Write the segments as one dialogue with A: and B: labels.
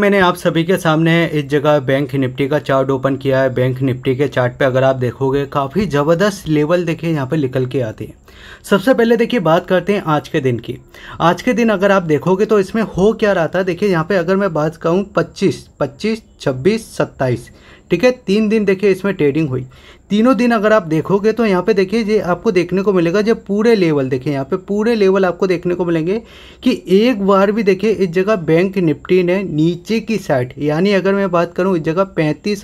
A: मैंने आप सभी के सामने इस जगह बैंक निफ्टी का चार्ट ओपन किया है बैंक निफ्टी के चार्ट पे अगर आप देखोगे काफ़ी ज़बरदस्त लेवल देखिए यहाँ पे निकल के आते हैं सबसे पहले देखिए बात करते हैं आज के दिन की आज के दिन अगर आप देखोगे तो इसमें हो क्या रहा था देखिए यहाँ पे अगर मैं बात कहूँ 25, 25, 26, 27 ठीक है तीन दिन देखिए इसमें ट्रेडिंग हुई तीनों दिन अगर आप देखोगे तो यहाँ पे देखिए ये आपको देखने को मिलेगा जो पूरे लेवल देखिए यहाँ पे पूरे लेवल आपको देखने को मिलेंगे कि एक बार भी देखिए इस जगह बैंक निपटी ने नीचे की साइड यानी अगर मैं बात करूँ इस जगह पैंतीस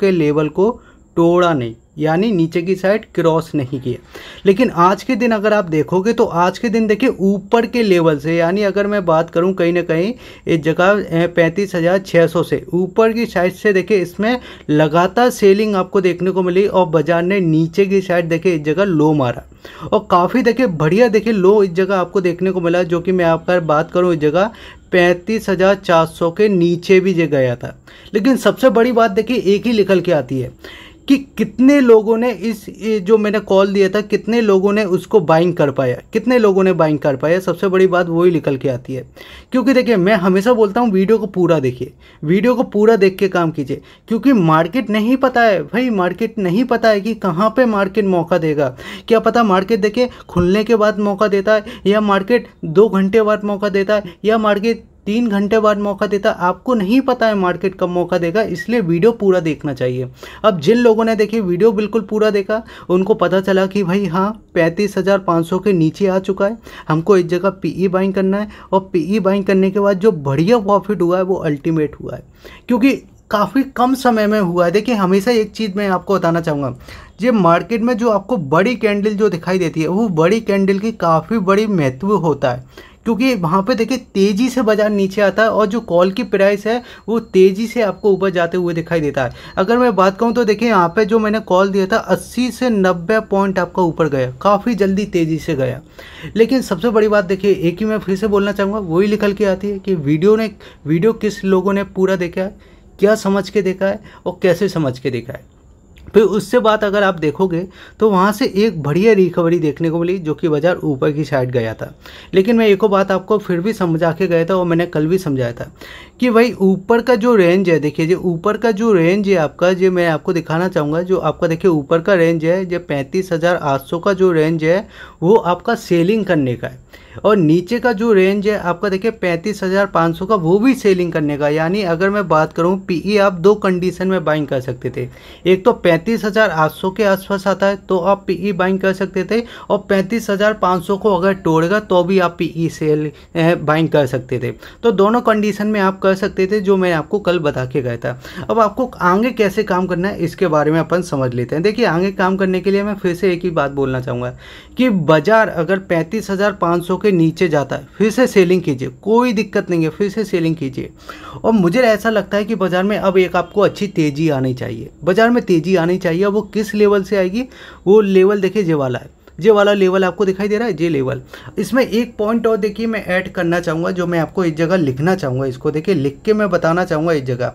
A: के लेवल को तोड़ा नहीं यानी नीचे की साइड क्रॉस नहीं किया लेकिन आज के दिन अगर आप देखोगे तो आज के दिन देखिए ऊपर के लेवल से यानी अगर मैं बात करूं कहीं ना कहीं इस जगह पैंतीस हज़ार छः सौ से ऊपर की साइड से देखिए इसमें लगातार सेलिंग आपको देखने को मिली और बाजार ने नीचे की साइड देखिए इस जगह लो मारा और काफ़ी देखिए बढ़िया देखिए लो इस जगह आपको देखने को मिला जो कि मैं आपका बात करूँ इस जगह पैंतीस हज़ार चार सौ के नीचे भी जो गया था लेकिन सबसे बड़ी बात देखिए एक ही निकल के आती है कि कितने लोगों ने इस जो मैंने कॉल दिया था कितने लोगों ने उसको बाइंग कर पाया कितने लोगों ने बाइंग कर पाया सबसे बड़ी बात वही निकल के आती है क्योंकि देखिए मैं हमेशा बोलता हूँ वीडियो को पूरा देखिए वीडियो को पूरा देख के काम कीजिए क्योंकि मार्केट नहीं पता है भाई मार्केट नहीं पता है कि कहाँ पर मार्केट मौका देगा क्या पता मार्केट देखिए खुलने के बाद मौका देता है या मार्केट दो घंटे बाद मौका देता है या मार्केट तीन घंटे बाद मौका देता आपको नहीं पता है मार्केट कब मौका देगा इसलिए वीडियो पूरा देखना चाहिए अब जिन लोगों ने देखी वीडियो बिल्कुल पूरा देखा उनको पता चला कि भाई हाँ पैंतीस हज़ार पाँच सौ के नीचे आ चुका है हमको एक जगह पीई बाइंग e करना है और पीई बाइंग e करने के बाद जो बढ़िया प्रॉफिट हुआ है वो अल्टीमेट हुआ है क्योंकि काफ़ी कम समय में हुआ है देखिए हमेशा एक चीज़ मैं आपको बताना चाहूँगा ये मार्केट में जो आपको बड़ी कैंडल जो दिखाई देती है वो बड़ी कैंडल की काफ़ी बड़ी महत्व होता है क्योंकि वहाँ पे देखिए तेज़ी से बाज़ार नीचे आता है और जो कॉल की प्राइस है वो तेज़ी से आपको ऊपर जाते हुए दिखाई देता है अगर मैं बात करूँ तो देखिए यहाँ पे जो मैंने कॉल दिया था 80 से 90 पॉइंट आपका ऊपर गया काफ़ी जल्दी तेज़ी से गया लेकिन सबसे बड़ी बात देखिए एक ही मैं फिर से बोलना चाहूँगा वही निकल के आती है कि वीडियो ने वीडियो किस लोगों ने पूरा देखा है क्या समझ के देखा है और कैसे समझ के देखा है फिर उससे बात अगर आप देखोगे तो वहाँ से एक बढ़िया रिकवरी देखने को मिली जो कि बाज़ार ऊपर की साइड गया था लेकिन मैं एक और बात आपको फिर भी समझा के गया था और मैंने कल भी समझाया था कि भाई ऊपर का जो रेंज है देखिए जो ऊपर का जो रेंज है आपका जो मैं आपको दिखाना चाहूँगा जो आपका देखिए ऊपर का रेंज है जो पैंतीस का जो रेंज है वो आपका सेलिंग करने का है और नीचे का जो रेंज है आपका देखिए पैंतीस हज़ार पाँच सौ का वो भी सेलिंग करने का यानी अगर मैं बात करूँ पीई e, आप दो कंडीशन में बाइंग कर सकते थे एक तो पैंतीस हज़ार आठ सौ के आसपास आता है तो आप पीई बाइंग e कर सकते थे और पैंतीस हज़ार पाँच सौ को अगर तोड़ेगा तो भी आप पीई सेल बाइंग कर सकते थे तो दोनों कंडीशन में आप कर सकते थे जो मैं आपको कल बता के गया था अब आपको आगे कैसे काम करना है इसके बारे में अपन समझ लेते हैं देखिए आगे काम करने के लिए मैं फिर से एक ही बात बोलना चाहूँगा कि बाज़ार अगर पैंतीस हज़ार पाँच सौ के होकर नीचे जाता है फिर से सेलिंग कीजिए कोई दिक्कत नहीं है फिर से सेलिंग कीजिए और मुझे ऐसा लगता है कि बाज़ार में अब एक आपको अच्छी तेज़ी आनी चाहिए बाज़ार में तेज़ी आनी चाहिए वो किस लेवल से आएगी वो लेवल देखिए जे वाला है जे वाला लेवल आपको दिखाई दे रहा है जे लेवल इसमें एक पॉइंट और देखिए मैं ऐड करना चाहूँगा जो मैं आपको एक जगह लिखना चाहूँगा इसको देखिए लिख के मैं बताना चाहूँगा एक जगह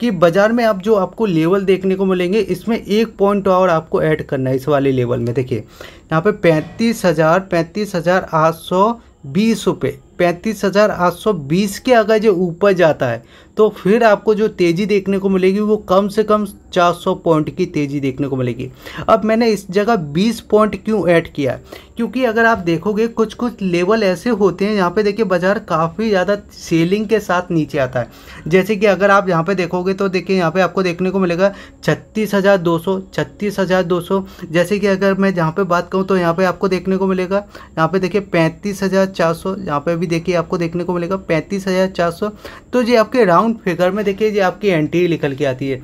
A: कि बाज़ार में आप जो आपको लेवल देखने को मिलेंगे इसमें एक पॉइंट और आपको ऐड करना है इस वाले लेवल में देखिए यहाँ पे पैंतीस हज़ार पैंतीस हज़ार आठ सौ बीस रुपये पैंतीस हज़ार आठ सौ बीस के अगर जो ऊपर जाता है तो फिर आपको जो तेज़ी देखने को मिलेगी वो कम से कम 400 पॉइंट की तेज़ी देखने को मिलेगी अब मैंने इस जगह 20 पॉइंट क्यों ऐड किया क्योंकि अगर आप देखोगे कुछ कुछ लेवल ऐसे होते हैं यहाँ पे देखिए बाज़ार काफ़ी ज़्यादा सेलिंग के साथ नीचे आता है जैसे कि अगर आप यहाँ पे देखोगे तो देखिए यहाँ पे आपको देखने को मिलेगा छत्तीस हज़ार दो सौ छत्तीस हज़ार दो सौ जैसे कि अगर मैं जहाँ पे बात करूँ तो यहाँ पे आपको देखने को मिलेगा यहाँ पे देखिए पैंतीस हज़ार चार सौ यहाँ पर भी देखिए आपको देखने को मिलेगा पैंतीस हज़ार चार सौ तो ये आपके राउंड फिगर में देखिए जी आपकी एंट्री निकल के आती है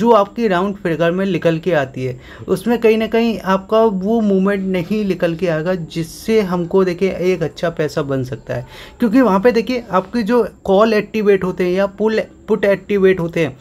A: जो आपकी राउंड फिगर में निकल के आती है उसमें कहीं ना कहीं आपका वो मूवमेंट नहीं निकल के आएगा जिससे हमको देखिए एक अच्छा पैसा बन सकता है क्योंकि वहाँ पर देखिए आपकी जो कॉल एक्टिवेट होते हैं या पुल पुट एक्टिवेट होते हैं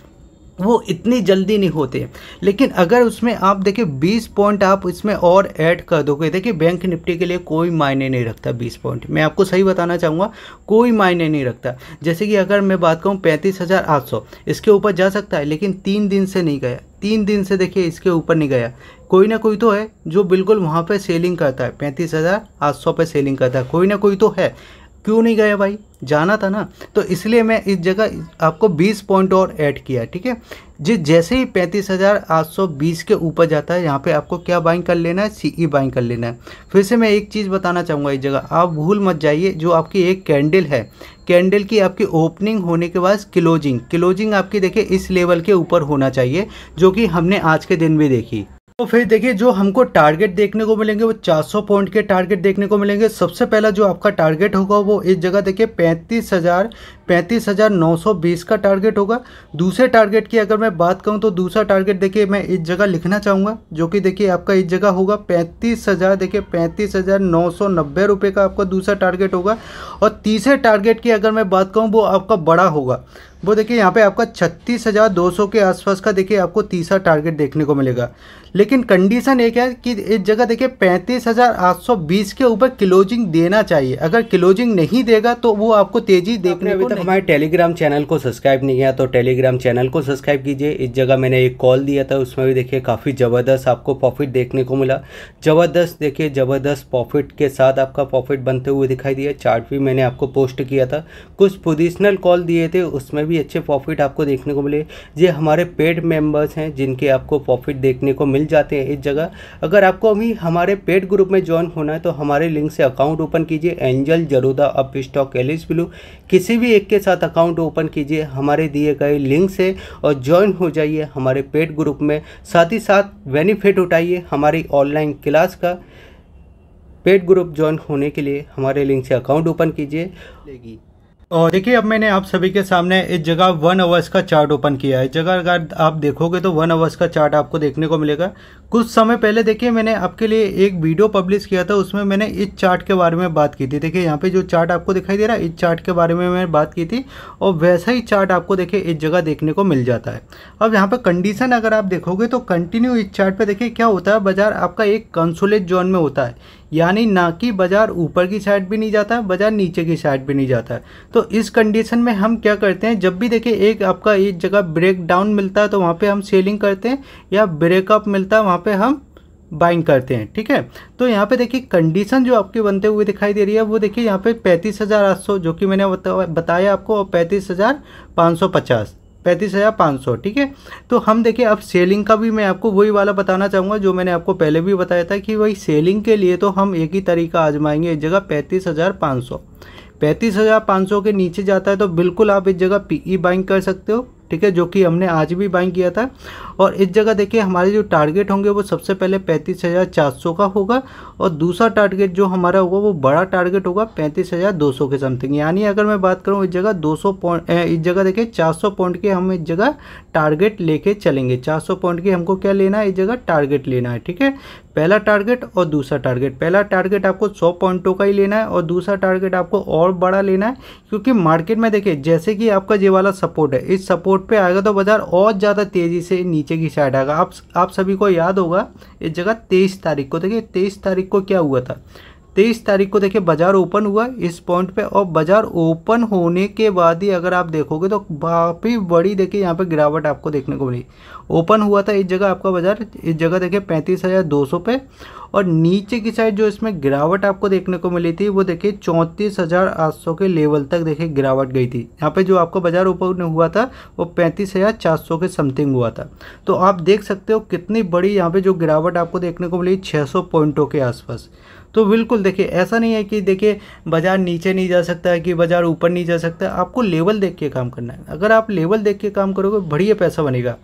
A: वो इतनी जल्दी नहीं होते लेकिन अगर उसमें आप देखिए 20 पॉइंट आप इसमें और ऐड कर दोगे देखिए बैंक निफ्टी के लिए कोई मायने नहीं रखता 20 पॉइंट मैं आपको सही बताना चाहूँगा कोई मायने नहीं रखता जैसे कि अगर मैं बात करूँ पैंतीस हज़ार आठ सौ इसके ऊपर जा सकता है लेकिन तीन दिन से नहीं गया तीन दिन से देखिए इसके ऊपर नहीं गया कोई ना कोई तो है जो बिल्कुल वहाँ पर सेलिंग करता है पैंतीस हज़ार आठ सौ पर सेलिंग करता है कोई ना कोई तो है क्यों नहीं गया भाई जाना था ना तो इसलिए मैं इस जगह आपको 20 पॉइंट और ऐड किया ठीक है जी जैसे ही पैंतीस हज़ार आठ सौ बीस के ऊपर जाता है यहाँ पे आपको क्या बाइंग कर लेना है सीई बाइंग e कर लेना है फिर से मैं एक चीज़ बताना चाहूँगा इस जगह आप भूल मत जाइए जो आपकी एक कैंडल है कैंडल की आपकी ओपनिंग होने के बाद क्लोजिंग क्लोजिंग आपकी देखिए इस लेवल के ऊपर होना चाहिए जो कि हमने आज के दिन भी देखी तो फिर देखिए जो हमको टारगेट देखने को मिलेंगे वो 400 पॉइंट के टारगेट देखने को मिलेंगे सबसे पहला जो आपका टारगेट होगा वो इस जगह देखिए पैंतीस हज़ार पैंतीस हज़ार नौ सौ बीस का टारगेट होगा दूसरे टारगेट की अगर मैं बात करूं तो दूसरा टारगेट देखिए मैं इस जगह लिखना चाहूँगा जो कि देखिए आपका इस जगह होगा पैंतीस हज़ार देखिए पैंतीस हज़ार नौ सौ नब्बे रुपये का आपका दूसरा टारगेट होगा और तीसरे टारगेट की अगर मैं बात कहूँ वो आपका बड़ा होगा वो देखिए यहाँ पे आपका छत्तीस हज़ार दो सौ के आसपास का देखिए आपको तीसरा टारगेट देखने को मिलेगा लेकिन कंडीशन एक है कि इस जगह देखिए पैंतीस हज़ार आठ सौ बीस के ऊपर क्लोजिंग देना चाहिए अगर क्लोजिंग नहीं देगा तो वो आपको तेज़ी देखने अभी तक हमारे टेलीग्राम चैनल को सब्सक्राइब नहीं किया तो टेलीग्राम चैनल को सब्सक्राइब कीजिए इस जगह मैंने एक कॉल दिया था उसमें भी देखिए काफ़ी ज़बरदस्त आपको प्रॉफिट देखने को मिला ज़बरदस्त देखिए ज़बरदस्त प्रॉफिट के साथ आपका प्रॉफिट बनते हुए दिखाई दिया चार्ट भी मैंने आपको पोस्ट किया था कुछ पोजिशनल कॉल दिए थे उसमें भी अच्छे प्रॉफिट आपको देखने को मिले ये हमारे पेड मेंबर्स हैं जिनके आपको प्रॉफिट देखने को मिल जाते हैं इस जगह अगर आपको अभी हमारे पेड ग्रुप में ज्वाइन होना है तो हमारे लिंक से अकाउंट ओपन कीजिए Angel Zerodha Upstox Alice Blue किसी भी एक के साथ अकाउंट ओपन कीजिए हमारे दिए गए लिंक से और ज्वाइन हो जाइए हमारे पेड ग्रुप में साथ ही साथ बेनिफिट उठाइए हमारी ऑनलाइन क्लास का पेड ग्रुप ज्वाइन होने के लिए हमारे लिंक से अकाउंट ओपन कीजिए और देखिए अब मैंने आप सभी के सामने इस जगह वन आवर्स का चार्ट ओपन किया है जगह अगर आप देखोगे तो वन आवर्स का चार्ट आपको देखने को मिलेगा कुछ समय पहले देखिए मैंने आपके लिए एक वीडियो पब्लिश किया था उसमें मैंने इस चार्ट के बारे में बात की थी देखिए यहाँ पे जो चार्ट आपको दिखाई दे रहा है इस चार्ट के बारे में मैंने बात की थी और वैसा ही चार्ट आपको देखिए इस जगह देखने को मिल जाता है अब यहाँ पर कंडीशन अगर आप देखोगे तो कंटिन्यू इस चार्ट देखिए क्या होता है बाजार आपका एक कंसोलेट जोन में होता है यानी ना कि बाज़ार ऊपर की साइड भी नहीं जाता बाज़ार नीचे की साइड भी नहीं जाता तो इस कंडीशन में हम क्या करते हैं जब भी देखिए एक आपका एक जगह ब्रेक डाउन मिलता है तो वहाँ पे हम सेलिंग करते हैं या ब्रेकअप मिलता है वहाँ पे हम बाइंग करते हैं ठीक है तो यहाँ पे देखिए कंडीशन जो आपके बनते हुए दिखाई दे रही है वो देखिए यहाँ पे पैंतीस हज़ार आठ सौ जो कि मैंने बताया आपको और पैंतीस हज़ार पाँच सौ पचास पैंतीस हज़ार पाँच सौ ठीक है तो हम देखिए अब सेलिंग का भी मैं आपको वही वाला बताना चाहूँगा जो मैंने आपको पहले भी बताया था कि वही सेलिंग के लिए तो हम एक ही तरीका आजमाएंगे एक जगह पैंतीस हज़ार पाँच सौ पैंतीस हज़ार पाँच सौ के नीचे जाता है तो बिल्कुल आप इस जगह पी ई बाइंग कर सकते हो ठीक है जो कि हमने आज भी बाइंग किया था और इस जगह देखिए हमारे जो टारगेट होंगे वो सबसे पहले पैंतीस हज़ार चार सौ का होगा और दूसरा टारगेट जो हमारा होगा वो बड़ा टारगेट होगा पैंतीस हज़ार दो सौ के समथिंग यानी अगर मैं बात करूँ इस जगह दो सौ पॉइंट इस जगह देखिए चार सौ पॉइंट के हम इस जगह टारगेट लेके चलेंगे चार सौ पॉइंट के हमको क्या लेना है इस जगह टारगेट लेना है ठीक है पहला टारगेट और दूसरा टारगेट पहला टारगेट आपको सौ पॉइंटों का ही लेना है और दूसरा टारगेट आपको और बड़ा लेना है क्योंकि मार्केट में देखिए जैसे कि आपका ये वाला सपोर्ट है इस सपोर्ट पे आएगा तो बाजार और ज़्यादा तेज़ी से नीचे नीचे की साइड आएगा आप आप सभी को याद होगा ये जगह तेईस तारीख को देखिए तेईस तारीख को क्या हुआ था तेईस तारीख को देखिए बाजार ओपन हुआ इस पॉइंट पे और बाजार ओपन होने के बाद ही अगर आप देखोगे तो काफ़ी बड़ी देखिए यहाँ पे गिरावट आपको देखने को मिली ओपन हुआ था इस जगह आपका बाजार इस जगह देखिए पैंतीस हज़ार दो सौ पे और नीचे की साइड जो इसमें गिरावट आपको देखने को मिली थी वो देखिए चौंतीस हज़ार आठ सौ के लेवल तक देखिए गिरावट गई थी यहाँ पे जो आपका बाजार ओपन हुआ था वो पैंतीस हज़ार चार सौ के समथिंग हुआ था तो आप देख सकते हो कितनी बड़ी यहाँ पे जो गिरावट आपको देखने को मिली छः सौ पॉइंटों के आसपास तो बिल्कुल देखिए ऐसा नहीं है कि देखिए बाज़ार नीचे नहीं जा सकता है कि बाज़ार ऊपर नहीं जा सकता आपको लेवल देख के काम करना है अगर आप लेवल देख के काम करोगे बढ़िया पैसा बनेगा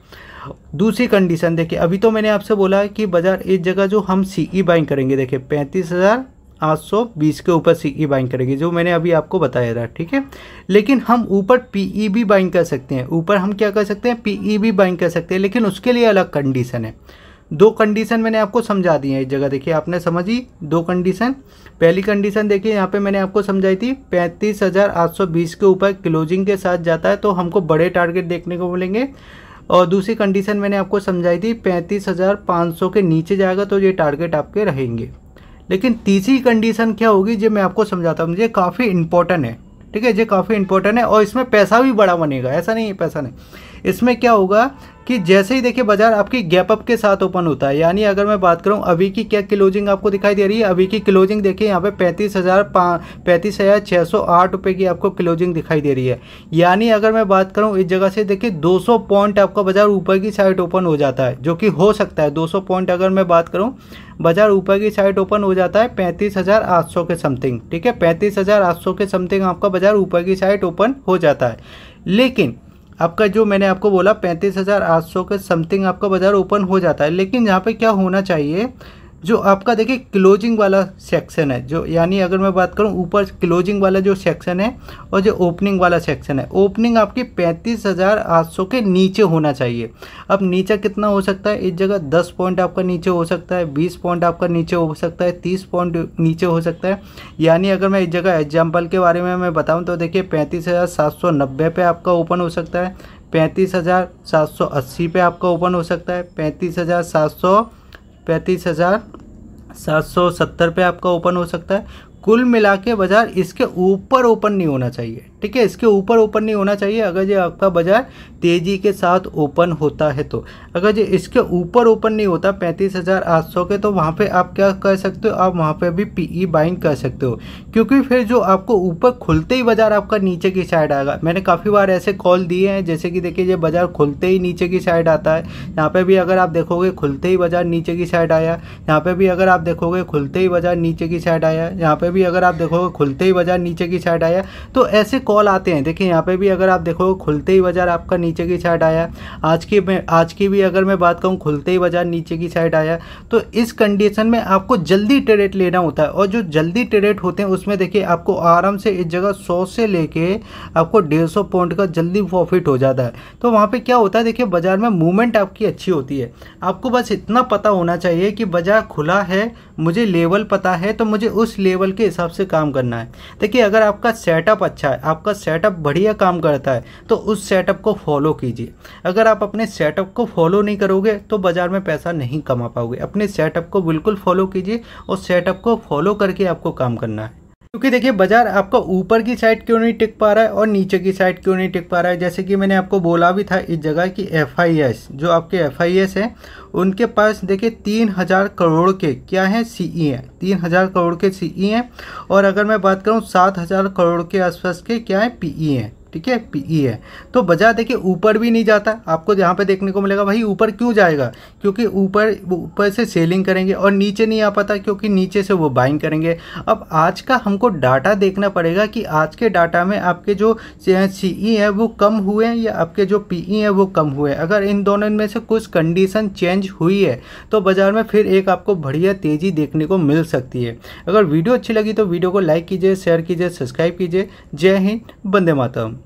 A: दूसरी कंडीशन देखिए अभी तो मैंने आपसे बोला है कि बाज़ार एक जगह जो हम सी ई बाइंग करेंगे देखिए पैंतीस हज़ार आठ सौ बीस के ऊपर सी ई बाइंग करेंगे जो मैंने अभी आपको बताया था ठीक है लेकिन हम ऊपर पी ई भी बाइंग कर सकते हैं ऊपर हम क्या कर सकते हैं पी ई भी बाइंग कर सकते हैं लेकिन उसके लिए अलग कंडीशन है दो कंडीशन मैंने आपको समझा दी है इस जगह देखिए आपने समझी दो कंडीशन पहली कंडीशन देखिए यहाँ पे मैंने आपको समझाई थी पैंतीस हज़ार आठ सौ बीस के ऊपर क्लोजिंग के साथ जाता है तो हमको बड़े टारगेट देखने को मिलेंगे और दूसरी कंडीशन मैंने आपको समझाई थी पैंतीस हज़ार पाँच सौ के नीचे जाएगा तो ये टारगेट आपके रहेंगे लेकिन तीसरी कंडीशन क्या होगी ये मैं आपको समझाता हूँ ये काफ़ी इंपॉर्टेंट है ठीक है ये काफ़ी इंपॉर्टेंट है और इसमें पैसा भी बड़ा बनेगा ऐसा नहीं है पैसा नहीं इसमें क्या होगा कि जैसे ही देखिए बाजार आपकी गैप अप के साथ ओपन होता है यानी अगर मैं बात करूं अभी की क्या क्लोजिंग आपको दिखाई दे रही है अभी की क्लोजिंग देखिए यहाँ पे पैंतीस हज़ार पैंतीस हज़ार छः सौ आठ रुपये की आपको क्लोजिंग दिखाई दे रही है यानी अगर मैं बात करूं इस जगह से देखिए 200 पॉइंट आपका बाजार ऊपर की साइड ओपन हो जाता है जो कि हो सकता है दो पॉइंट अगर मैं बात करूँ बाजार ऊपर की साइड ओपन हो जाता है पैंतीस हज़ार आठ सौ के समथिंग ठीक है पैंतीस हज़ार आठ सौ के समथिंग आपका बाजार ऊपर की साइड ओपन हो जाता है लेकिन आपका जो मैंने आपको बोला पैंतीस हज़ार आठ सौ के समथिंग आपका बाज़ार ओपन हो जाता है लेकिन यहाँ पे क्या होना चाहिए जो आपका देखिए क्लोजिंग वाला सेक्शन है जो यानी अगर मैं बात करूं ऊपर क्लोजिंग वाला जो सेक्शन है और जो ओपनिंग वाला सेक्शन है ओपनिंग आपकी पैंतीस हज़ार आठ सौ के नीचे होना चाहिए अब नीचे कितना हो सकता है इस जगह दस पॉइंट आपका नीचे हो सकता है बीस पॉइंट आपका नीचे हो सकता है तीस पॉइंट नीचे हो सकता है यानी अगर मैं इस जगह एग्जाम्पल के बारे में मैं बताऊँ तो देखिए पैंतीस हज़ार सात सौ नब्बे पे आपका ओपन हो सकता है पैंतीस हज़ार सात सौ अस्सी पे आपका ओपन हो सकता है पैंतीस हज़ार सात सौ पैंतीस हज़ार सात सौ सत्तर पर आपका ओपन हो सकता है कुल मिला के बाज़ार इसके ऊपर ओपन नहीं होना चाहिए ठीक है इसके ऊपर ओपन नहीं होना चाहिए अगर ये आपका बाजार तेज़ी के साथ ओपन होता है तो अगर ये इसके ऊपर ओपन नहीं होता पैंतीस हज़ार आठ सौ के तो वहाँ पे आप क्या कर सकते हो आप वहाँ पे भी पीई बाइंग कर सकते हो क्योंकि फिर जो आपको ऊपर खुलते ही बाज़ार आपका नीचे की साइड आएगा मैंने काफ़ी बार ऐसे कॉल दिए हैं जैसे कि देखिए ये बाज़ार खुलते ही नीचे की साइड आता है यहाँ पर भी अगर आप देखोगे खुलते ही बाज़ार नीचे की साइड आया यहाँ पर भी अगर आप देखोगे खुलते ही बाज़ार नीचे की साइड आया यहाँ पर भी अगर आप देखोगे खुलते ही बाज़ार नीचे की साइड आया तो ऐसे कॉल आते हैं देखिए यहाँ पे भी अगर आप देखो खुलते ही बाज़ार आपका नीचे की साइड आया आज की आज की भी अगर मैं बात करूँ खुलते ही बाज़ार नीचे की साइड आया तो इस कंडीशन में आपको जल्दी ट्रेड लेना होता है और जो जल्दी ट्रेड होते हैं उसमें देखिए आपको आराम से इस जगह सौ से लेके आपको डेढ़ सौ पॉइंट का जल्दी प्रॉफिट हो जाता है तो वहाँ पर क्या होता है देखिए बाज़ार में मूवमेंट आपकी अच्छी होती है आपको बस इतना पता होना चाहिए कि बाज़ार खुला है मुझे लेवल पता है तो मुझे उस लेवल के हिसाब से काम करना है देखिए अगर आपका सेटअप अच्छा है आप आपका सेटअप बढ़िया काम करता है तो उस सेटअप को फॉलो कीजिए अगर आप अपने सेटअप को फॉलो नहीं करोगे तो बाज़ार में पैसा नहीं कमा पाओगे अपने सेटअप को बिल्कुल फॉलो कीजिए और सेटअप को फॉलो करके आपको काम करना है क्योंकि देखिए बाजार आपका ऊपर की साइड क्यों नहीं टिक पा रहा है और नीचे की साइड क्यों नहीं टिक पा रहा है जैसे कि मैंने आपको बोला भी था इस जगह की एफ जो आपके एफ हैं उनके पास देखिए तीन हज़ार करोड़ के क्या हैं सी ई e हैं तीन हज़ार करोड़ के सी ई e हैं और अगर मैं बात करूँ सात हज़ार करोड़ के आसपास के क्या हैं पी ई e हैं ठीक है पी है तो बजा देखिए ऊपर भी नहीं जाता आपको यहाँ पे देखने को मिलेगा भाई ऊपर क्यों जाएगा क्योंकि ऊपर ऊपर से सेलिंग करेंगे और नीचे नहीं आ पाता क्योंकि नीचे से वो बाइंग करेंगे अब आज का हमको डाटा देखना पड़ेगा कि आज के डाटा में आपके जो सी ई है वो कम हुए हैं या आपके जो पी ई है वो कम हुए हैं अगर इन दोनों में से कुछ कंडीशन चेंज हुई है तो बाज़ार में फिर एक आपको बढ़िया तेज़ी देखने को मिल सकती है अगर वीडियो अच्छी लगी तो वीडियो को लाइक कीजिए शेयर कीजिए सब्सक्राइब कीजिए जय हिंद बंदे मातरम